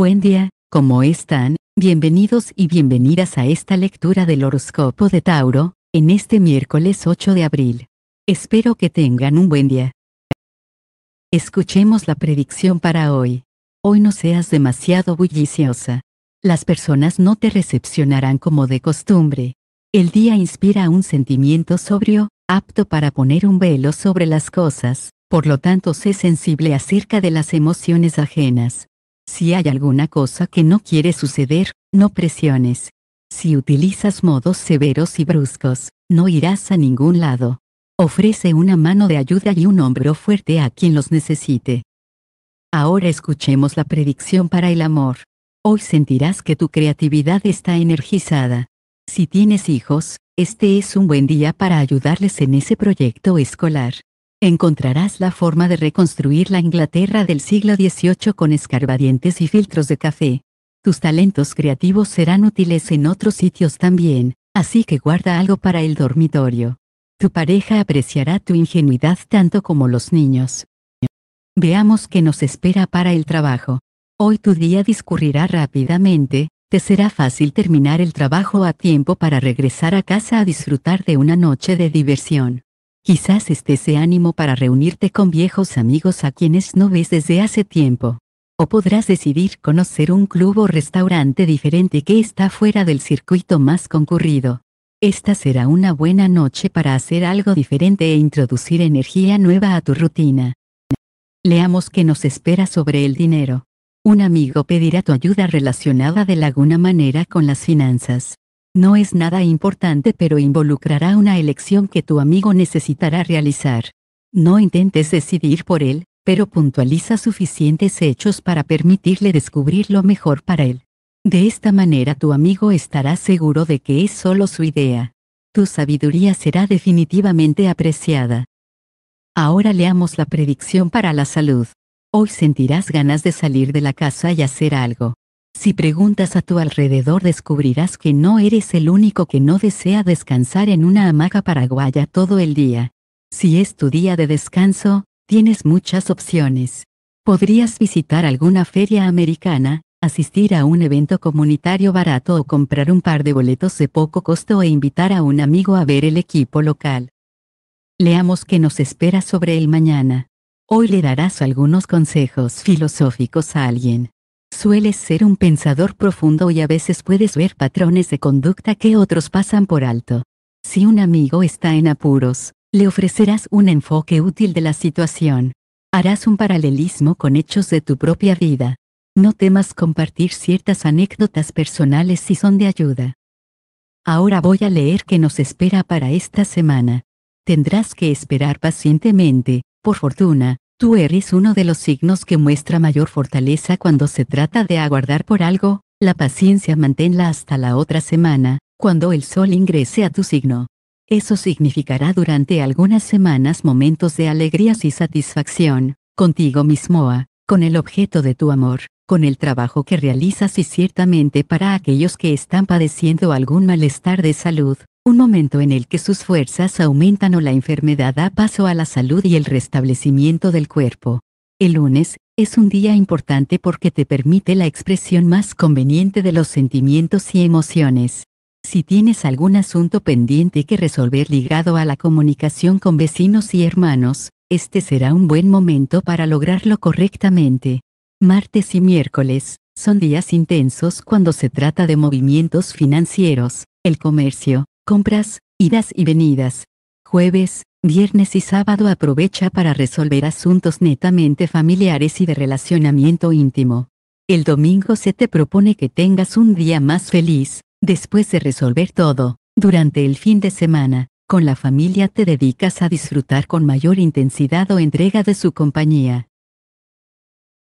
Buen día, ¿cómo están? Bienvenidos y bienvenidas a esta lectura del horóscopo de Tauro, en este miércoles 8 de abril. Espero que tengan un buen día. Escuchemos la predicción para hoy. Hoy no seas demasiado bulliciosa. Las personas no te recepcionarán como de costumbre. El día inspira un sentimiento sobrio, apto para poner un velo sobre las cosas, por lo tanto sé sensible acerca de las emociones ajenas. Si hay alguna cosa que no quiere suceder, no presiones. Si utilizas modos severos y bruscos, no irás a ningún lado. Ofrece una mano de ayuda y un hombro fuerte a quien los necesite. Ahora escuchemos la predicción para el amor. Hoy sentirás que tu creatividad está energizada. Si tienes hijos, este es un buen día para ayudarles en ese proyecto escolar encontrarás la forma de reconstruir la Inglaterra del siglo XVIII con escarbadientes y filtros de café. Tus talentos creativos serán útiles en otros sitios también, así que guarda algo para el dormitorio. Tu pareja apreciará tu ingenuidad tanto como los niños. Veamos qué nos espera para el trabajo. Hoy tu día discurrirá rápidamente, te será fácil terminar el trabajo a tiempo para regresar a casa a disfrutar de una noche de diversión. Quizás estés ánimo para reunirte con viejos amigos a quienes no ves desde hace tiempo. O podrás decidir conocer un club o restaurante diferente que está fuera del circuito más concurrido. Esta será una buena noche para hacer algo diferente e introducir energía nueva a tu rutina. Leamos qué nos espera sobre el dinero. Un amigo pedirá tu ayuda relacionada de alguna manera con las finanzas. No es nada importante pero involucrará una elección que tu amigo necesitará realizar. No intentes decidir por él, pero puntualiza suficientes hechos para permitirle descubrir lo mejor para él. De esta manera tu amigo estará seguro de que es solo su idea. Tu sabiduría será definitivamente apreciada. Ahora leamos la predicción para la salud. Hoy sentirás ganas de salir de la casa y hacer algo. Si preguntas a tu alrededor descubrirás que no eres el único que no desea descansar en una hamaca paraguaya todo el día. Si es tu día de descanso, tienes muchas opciones. Podrías visitar alguna feria americana, asistir a un evento comunitario barato o comprar un par de boletos de poco costo e invitar a un amigo a ver el equipo local. Leamos qué nos espera sobre el mañana. Hoy le darás algunos consejos filosóficos a alguien sueles ser un pensador profundo y a veces puedes ver patrones de conducta que otros pasan por alto. Si un amigo está en apuros, le ofrecerás un enfoque útil de la situación. Harás un paralelismo con hechos de tu propia vida. No temas compartir ciertas anécdotas personales si son de ayuda. Ahora voy a leer qué nos espera para esta semana. Tendrás que esperar pacientemente, por fortuna, Tú eres uno de los signos que muestra mayor fortaleza cuando se trata de aguardar por algo, la paciencia manténla hasta la otra semana, cuando el sol ingrese a tu signo. Eso significará durante algunas semanas momentos de alegrías y satisfacción, contigo mismo, ah, con el objeto de tu amor, con el trabajo que realizas y ciertamente para aquellos que están padeciendo algún malestar de salud, un momento en el que sus fuerzas aumentan o la enfermedad da paso a la salud y el restablecimiento del cuerpo. El lunes, es un día importante porque te permite la expresión más conveniente de los sentimientos y emociones. Si tienes algún asunto pendiente que resolver ligado a la comunicación con vecinos y hermanos, este será un buen momento para lograrlo correctamente. Martes y miércoles, son días intensos cuando se trata de movimientos financieros, el comercio, compras, idas y venidas. Jueves, viernes y sábado aprovecha para resolver asuntos netamente familiares y de relacionamiento íntimo. El domingo se te propone que tengas un día más feliz, después de resolver todo. Durante el fin de semana, con la familia te dedicas a disfrutar con mayor intensidad o entrega de su compañía.